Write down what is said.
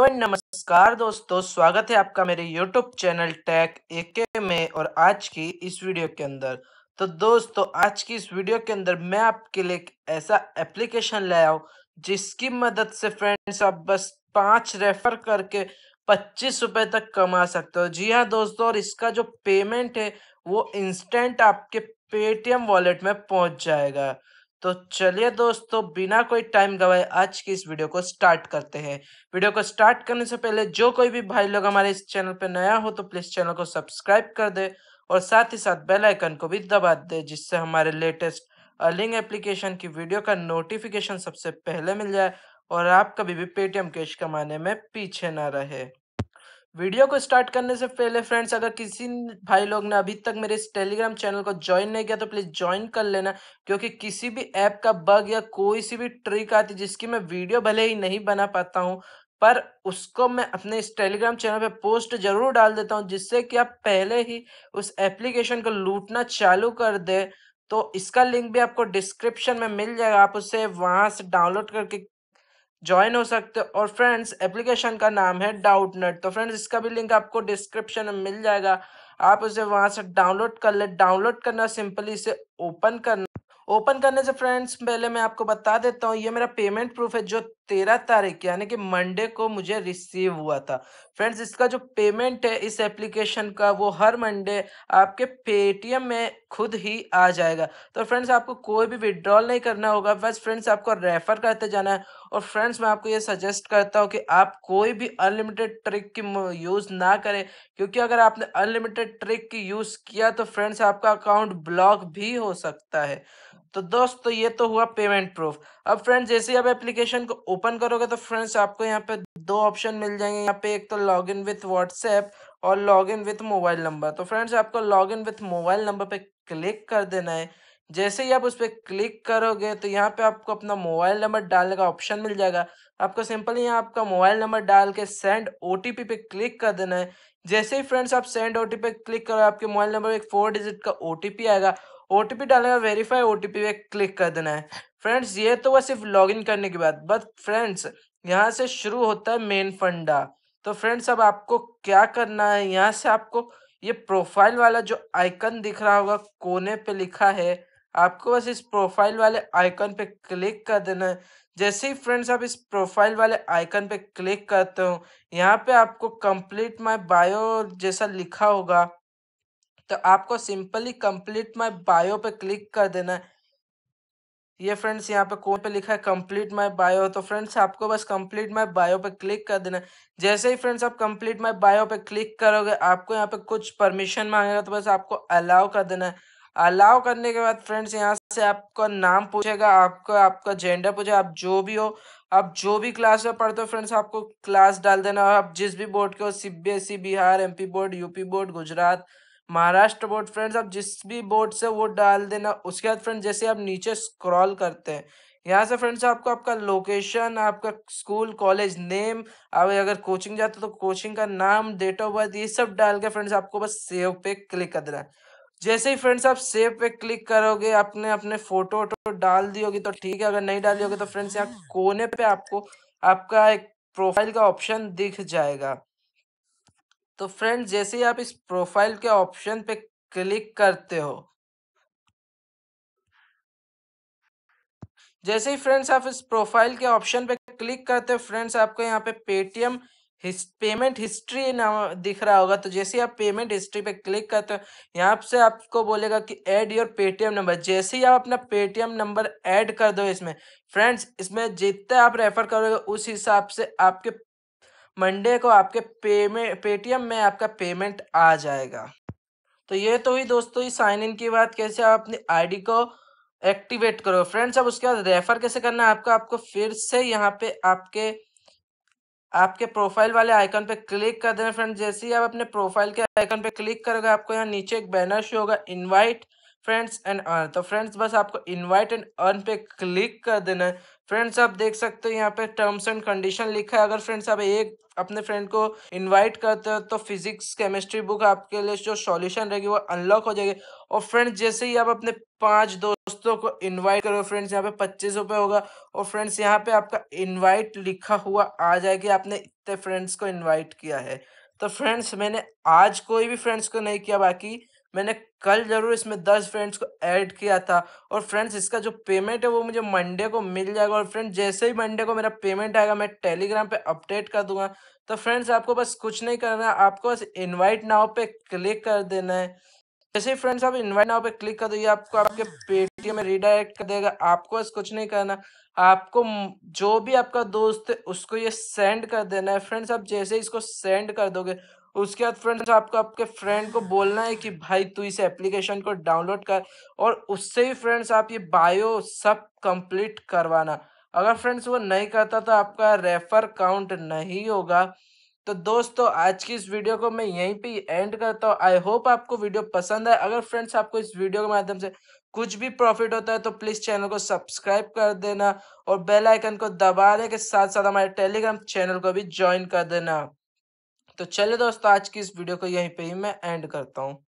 नमस्कार दोस्तों स्वागत है आपका मेरे YouTube चैनल टैक एके में और आज की इस वीडियो के अंदर तो दोस्तों आज की इस वीडियो के अंदर मैं आपके लिए एक ऐसा एप्लीकेशन ले आऊ जिसकी मदद से फ्रेंड्स आप बस पांच रेफर करके पच्चीस रुपए तक कमा सकते हो जी हाँ दोस्तों और इसका जो पेमेंट है वो इंस्टेंट आपके पेटीएम वॉलेट में पहुंच जाएगा तो चलिए दोस्तों बिना कोई टाइम गवाए आज की इस वीडियो को स्टार्ट करते हैं वीडियो को स्टार्ट करने से पहले जो कोई भी भाई लोग हमारे इस चैनल पर नया हो तो प्लीज़ चैनल को सब्सक्राइब कर दे और साथ ही साथ बेल आइकन को भी दबा दे जिससे हमारे लेटेस्ट अर्लिंग एप्लीकेशन की वीडियो का नोटिफिकेशन सबसे पहले मिल जाए और आप कभी भी पेटीएम कैश कमाने में पीछे ना रहे वीडियो को स्टार्ट करने से पहले फ्रेंड्स अगर किसी भाई लोग ने अभी तक मेरे इस टेलीग्राम चैनल को ज्वाइन नहीं किया तो प्लीज़ ज्वाइन कर लेना क्योंकि किसी भी ऐप का बग या कोई सी भी ट्रिक आती जिसकी मैं वीडियो भले ही नहीं बना पाता हूँ पर उसको मैं अपने इस टेलीग्राम चैनल पे पोस्ट जरूर डाल देता हूँ जिससे कि आप पहले ही उस एप्लीकेशन को लूटना चालू कर दे तो इसका लिंक भी आपको डिस्क्रिप्शन में मिल जाएगा आप उसे वहाँ से डाउनलोड करके ज्वाइन हो सकते हो और फ्रेंड्स एप्लीकेशन का नाम है डाउट नट तो फ्रेंड्स इसका भी लिंक आपको डिस्क्रिप्शन में मिल जाएगा आप उसे वहाँ से डाउनलोड कर ले डाउनलोड करना सिंपली इसे ओपन करना ओपन करने से फ्रेंड्स पहले मैं आपको बता देता हूँ ये मेरा पेमेंट प्रूफ है जो तेरह तारीख यानी कि मंडे को मुझे रिसीव हुआ था फ्रेंड्स इसका जो पेमेंट है इस एप्लीकेशन का वो हर मंडे आपके पेटीएम में खुद ही आ जाएगा तो फ्रेंड्स आपको कोई भी विड्रॉल नहीं करना होगा बस फ्रेंड्स आपको रेफ़र करते जाना है और फ्रेंड्स मैं आपको ये सजेस्ट करता हूँ कि आप कोई भी अनलिमिटेड ट्रिक की यूज़ ना करें क्योंकि अगर आपने अनलिमिटेड ट्रिक की यूज़ किया तो फ्रेंड्स आपका अकाउंट ब्लॉक भी हो सकता है तो दोस्तों तो ये तो हुआ पेमेंट प्रूफ अब फ्रेंड्स जैसे आप एप्लीकेशन को ओपन करोगे तो फ्रेंड्स आपको यहाँ पे दो ऑप्शन मिल जाएंगे यहाँ पे एक तो लॉग इन विथ व्हाट्सएप और log in with mobile number तो फ्रेंड्स आपको log in with mobile number पे क्लिक कर देना है जैसे ही आप उस पर क्लिक करोगे तो यहाँ पे आपको अपना मोबाइल नंबर डालने का ऑप्शन मिल जाएगा आपको सिंपली यहाँ आपका मोबाइल नंबर डाल के सेंड ओ पे क्लिक कर देना है जैसे ही फ्रेंड्स आप सेंड ओ पे क्लिक करो आपके मोबाइल नंबर एक फोर डिजिट का ओ आएगा ओ टी पी डालने का वेरीफाई ओ टी पे क्लिक कर देना है फ्रेंड्स ये तो वह सिर्फ इन करने की बात बट फ्रेंड्स यहाँ से शुरू होता है मेन फंडा तो फ्रेंड्स अब आपको क्या करना है यहाँ से आपको ये प्रोफाइल वाला जो आइकन दिख रहा होगा कोने पे लिखा है आपको बस इस प्रोफाइल वाले आइकन पे क्लिक कर देना है जैसे ही फ्रेंड्स आप इस प्रोफाइल वाले आइकन पे क्लिक करते हो यहाँ पे आपको कंप्लीट माय बायो जैसा लिखा होगा तो आपको सिंपली कंप्लीट माय बायो पे क्लिक कर देना है ये फ्रेंड्स यहाँ पे कौन पे लिखा है कंप्लीट माय बायो तो फ्रेंड्स आपको बस कंप्लीट माय बायो पे क्लिक कर देना जैसे ही फ्रेंड्स आप कंप्लीट माय बायो पे क्लिक करोगे आपको यहाँ पे कुछ परमिशन मांगेगा तो बस आपको अलाउ कर देना है अलाउ करने के बाद फ्रेंड्स यहाँ से आपका नाम पूछेगा आपका आपका जेंडर पूछेगा आप जो भी हो आप जो भी क्लास में पढ़ते हो फ्रेंड्स आपको क्लास डाल देना और आप जिस भी बोर्ड के हो C B S E Bihar M P board UP board Gujarat Maharashtra board friends आप जिस भी बोर्ड से वो डाल देना उसके बाद फ्रेंड्स जैसे आप नीचे स्क्रॉल करते हैं यहाँ से फ्रेंड्स आपको आपका लोकेशन आपका स्कूल कॉलेज नेम अब अगर कोचिंग जाते हो तो कोचिंग का नाम डेट ऑफ बर्थ ये सब डाल के फ्रेंड्स आपको बस सेव पे क्लिक कर देना है जैसे ही फ्रेंड्स आप सेव पे क्लिक करोगे अपने अपने फोटो तो डाल दी होगी तो ठीक है अगर नहीं डाली होगी तो फ्रेंड्स यहाँ कोने पे आपको आपका एक प्रोफाइल का ऑप्शन दिख जाएगा तो फ्रेंड्स जैसे ही आप इस प्रोफाइल के ऑप्शन पे क्लिक करते हो जैसे ही फ्रेंड्स आप इस प्रोफाइल के ऑप्शन पे क्लिक करते हो फ्रेंड्स आपको यहाँ पे पेटीएम हिस पेमेंट हिस्ट्री नाम दिख रहा होगा तो जैसे ही आप पेमेंट हिस्ट्री पे क्लिक करते हो यहाँ से आपको बोलेगा कि ऐड योर पेटीएम नंबर जैसे ही आप अपना पेटीएम नंबर ऐड कर दो इसमें फ्रेंड्स इसमें जितने आप रेफर करोगे उस हिसाब से आपके मंडे को आपके पेमेंट पेटीएम में आपका पेमेंट आ जाएगा तो ये तो ही दोस्तों ही साइन इन की बात कैसे आप अपनी आई को एक्टिवेट करो फ्रेंड्स अब उसके बाद रेफर कैसे करना है आपका आपको फिर से यहाँ पे आपके आपके प्रोफाइल वाले आइकन पे क्लिक कर देना फ्रेंड जैसे ही आप अपने प्रोफाइल के आइकन पे क्लिक करोगे आपको यहाँ नीचे एक बैनर शो होगा इनवाइट फ्रेंड्स एंड अर्न तो फ्रेंड्स बस आपको इनवाइट एंड अर्न पे क्लिक कर देना है फ्रेंड्स आप देख सकते हो यहाँ पे टर्म्स एंड कंडीशन लिखा है अगर फ्रेंड्स आप एक अपने फ्रेंड को इनवाइट करते हो तो फिजिक्स केमिस्ट्री बुक आपके लिए जो सॉल्यूशन रहेगी वो अनलॉक हो जाएगी और फ्रेंड्स जैसे ही आप अपने पांच दोस्तों को इनवाइट करो फ्रेंड्स यहाँ पे पच्चीस रुपये होगा और फ्रेंड्स यहाँ पे आपका इनवाइट लिखा हुआ आ जाएगी आपने इतने फ्रेंड्स को इन्वाइट किया है तो फ्रेंड्स मैंने आज कोई भी फ्रेंड्स को नहीं किया बाकी मैंने कल ज़रूर इसमें दस फ्रेंड्स को ऐड किया था और फ्रेंड्स इसका जो पेमेंट है वो मुझे मंडे को मिल जाएगा और फ्रेंड जैसे ही मंडे को मेरा पेमेंट आएगा मैं टेलीग्राम पे अपडेट कर दूंगा तो फ्रेंड्स आपको बस कुछ नहीं करना है आपको बस इनवाइट नाव पे क्लिक कर देना है जैसे फ्रेंड्स आप इनवाइट नाउ पे क्लिक कर दोगे आपको आपके पेटीएम में रिडायरेक्ट कर देगा आपको बस कुछ नहीं करना आपको जो भी आपका दोस्त है उसको ये सेंड कर देना है फ्रेंड्स आप जैसे इसको सेंड कर दोगे उसके बाद फ्रेंड्स आपको आपके फ्रेंड को बोलना है कि भाई तू इस एप्लीकेशन को डाउनलोड कर और उससे ही फ्रेंड्स आप ये बायो सब कंप्लीट करवाना अगर फ्रेंड्स वो नहीं करता तो आपका रेफर काउंट नहीं होगा तो दोस्तों आज की इस वीडियो को मैं यहीं पे एंड करता हूँ आई होप आपको वीडियो पसंद है अगर फ्रेंड्स आपको इस वीडियो के माध्यम से कुछ भी प्रॉफिट होता है तो प्लीज़ चैनल को सब्सक्राइब कर देना और बेल आइकन को दबाने के साथ साथ हमारे टेलीग्राम चैनल को भी ज्वाइन कर देना तो चलिए दोस्तों आज की इस वीडियो को यहीं पे ही मैं एंड करता हूँ